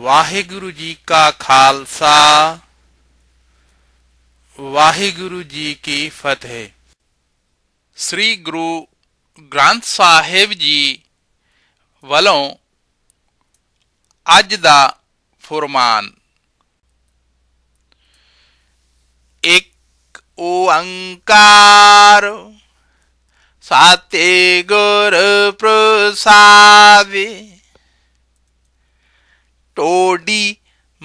ਵਾਹਿਗੁਰੂ ਜੀ ਕਾ ਖਾਲਸਾ ਵਾਹਿਗੁਰੂ ਜੀ ਕੀ ਫਤਿਹ ਸ੍ਰੀ ਗੁਰੂ ਗ੍ਰੰਥ ਸਾਹਿਬ ਜੀ ਵੱਲੋਂ ਅੱਜ ਦਾ ਫਰਮਾਨ ਇੱਕ ਓੰਕਾਰ ਸਤਿਗੁਰ ਪ੍ਰਸਾਦਿ ਟੋਡੀ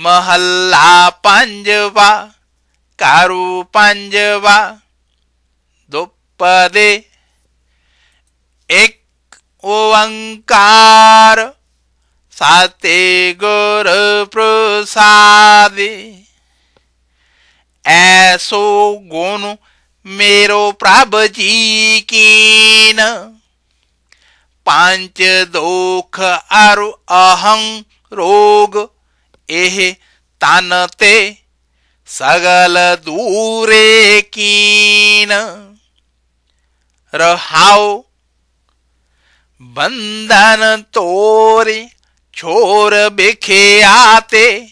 ਮਹੱਲਾ ਪੰਜਵਾ ਕਾਰੂ ਪੰਜਵਾ ਦੁਪਦੇ ਇੱਕ ਓੰਕਾਰ ਸਾਤੇ ਗੁਰ ਪ੍ਰਸਾਦਿ ਐਸੋ ਗੁਣ ਮੇਰੋ ਪ੍ਰਭ ਜੀ ਕੀਨ ਪੰਜ ਦੋਖ ਅਰ ਅਹੰ ਰੋਗ ਇਹ ਤਨ ਤੇ ਸਗਲ ਦੂਰੇ ਕੀਨ ਰਹਾਉ ਬੰਧਨ ਤੋਰੀ ਛੋਰ ਬਿਖਿਆ ਤੇ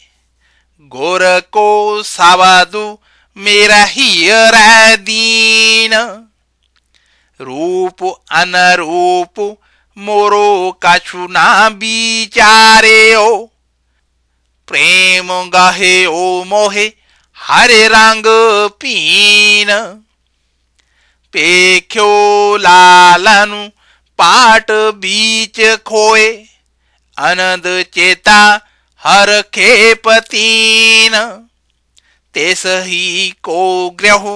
ਗੁਰ ਕੋ ਸਵਾਦੂ ਮੇਰਾ ਹੀ ਰਹਿ ਦੀਨ ਰੂਪ ਅਨਰੂਪ મોરો કાછું ના બિચારેઓ પ્રેમ ગાહે ઓ મોહે હારે રાંગ પીન પેખ્યો લાલાનું પાટ બીચ ખોએ અનંદ ચેતા હરખે પતિન તે સહી કો ગ્રહો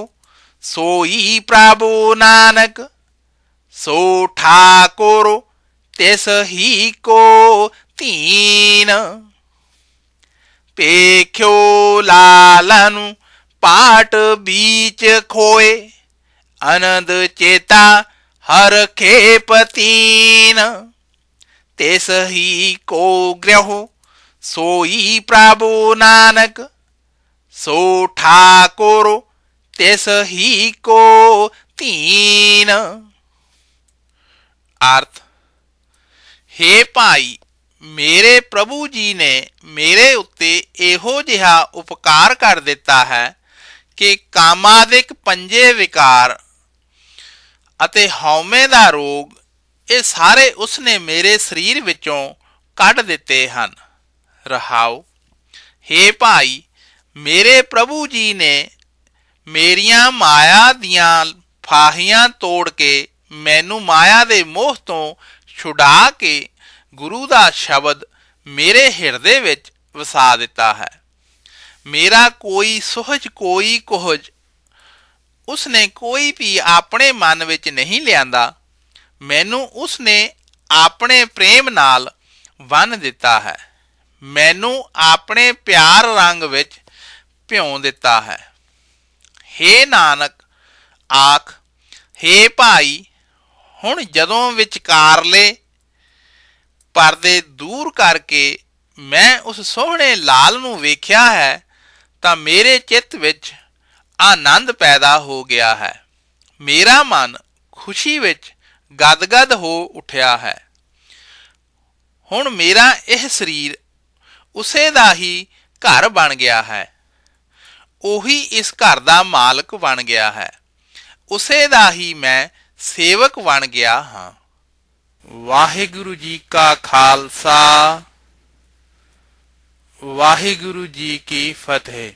સોઈ પ્રાબો નાનક સો ઠાકોરો ਤਿਸ ਹੀ ਕੋ ਤੀਨ ਪੇਖਿਓ ਲਾਲਾ ਨੂੰ ਪਾਟ ਬੀਚ ਖੋਏ ਅਨੰਦ ਚੇਤਾ ਹਰ ਖੇਪ ਤੀਨ ਤਿਸ ਹੀ ਕੋ ਗ੍ਰਹਿ ਸੋਈ ਪ੍ਰਭੂ ਨਾਨਕ ਸੋ ਠਾਕੁਰ ਤਿਸ ਹੀ ਕੋ ਤੀਨ ਅਰਥ हे ਭਾਈ ਮੇਰੇ ਪ੍ਰਭੂ ਜੀ ਨੇ ਮੇਰੇ ਉੱਤੇ ਇਹੋ ਜਿਹਾ ਉਪਕਾਰ ਕਰ ਦਿੱਤਾ ਹੈ ਕਿ ਕਾਮਾਦਿਕ ਪੰਜੇ ਵਿਕਾਰ ਅਤੇ ਹਉਮੈ ਦਾ ਰੋਗ ਇਹ ਸਾਰੇ ਉਸਨੇ ਮੇਰੇ ਸਰੀਰ ਵਿੱਚੋਂ ਕੱਢ ਦਿੱਤੇ ਹਨ ਰਹਾਉ हे ਭਾਈ ਮੇਰੇ ਪ੍ਰਭੂ ਜੀ ਨੇ ਮੇਰੀਆਂ ਮਾਇਆ ਦੀਆਂ ਫਾਹੀਆਂ ਤੋੜ ਕੇ ਮੈਨੂੰ ਮਾਇਆ ਦੇ ਮੋਹ ਤੋਂ ਛੁਡਾ ਕੇ ਗੁਰੂ ਦਾ ਸ਼ਬਦ ਮੇਰੇ ਹਿਰਦੇ ਵਿੱਚ ਵਸਾ ਦਿੱਤਾ ਹੈ ਮੇਰਾ ਕੋਈ ਸੁਹਜ ਕੋਈ ਕੋਹਜ ਉਸਨੇ ਕੋਈ ਵੀ ਆਪਣੇ ਮਨ ਵਿੱਚ ਨਹੀਂ ਲਿਆਂਦਾ ਮੈਨੂੰ ਉਸਨੇ ਆਪਣੇ ਪ੍ਰੇਮ ਨਾਲ ਵੰਨ ਦਿੱਤਾ ਹੈ ਮੈਨੂੰ ਆਪਣੇ ਪਿਆਰ ਰੰਗ ਵਿੱਚ ਭਿਉਂ ਦਿੱਤਾ ਹੈ ਹੇ ਨਾਨਕ ਆਖ ਹੇ ਭਾਈ ਹੁਣ ਜਦੋਂ ਵਿਚਕਾਰਲੇ ਪਰਦੇ ਦੂਰ ਕਰਕੇ ਮੈਂ ਉਸ ਸੋਹਣੇ ਲਾਲ ਨੂੰ ਵੇਖਿਆ ਹੈ ਤਾਂ ਮੇਰੇ ਚਿੱਤ ਵਿੱਚ ਆਨੰਦ ਪੈਦਾ ਹੋ ਗਿਆ ਹੈ ਮੇਰਾ ਮਨ ਖੁਸ਼ੀ ਵਿੱਚ ਗਦਗਦ ਹੋ ਉੱਠਿਆ ਹੈ ਹੁਣ ਮੇਰਾ ਇਹ ਸਰੀਰ ਉਸੇ ਦਾ ਹੀ ਘਰ ਬਣ ਗਿਆ ਹੈ ਉਹੀ ਇਸ ਘਰ ਦਾ ਮਾਲਕ ਬਣ ਗਿਆ ਹੈ ਉਸੇ ਦਾ ਹੀ ਮੈਂ ਸੇਵਕ ਬਣ ਗਿਆ ਹਾਂ ਵਾਹਿਗੁਰੂ ਜੀ ਕਾ ਖਾਲਸਾ ਵਾਹਿਗੁਰੂ ਜੀ ਕੀ ਫਤਿਹ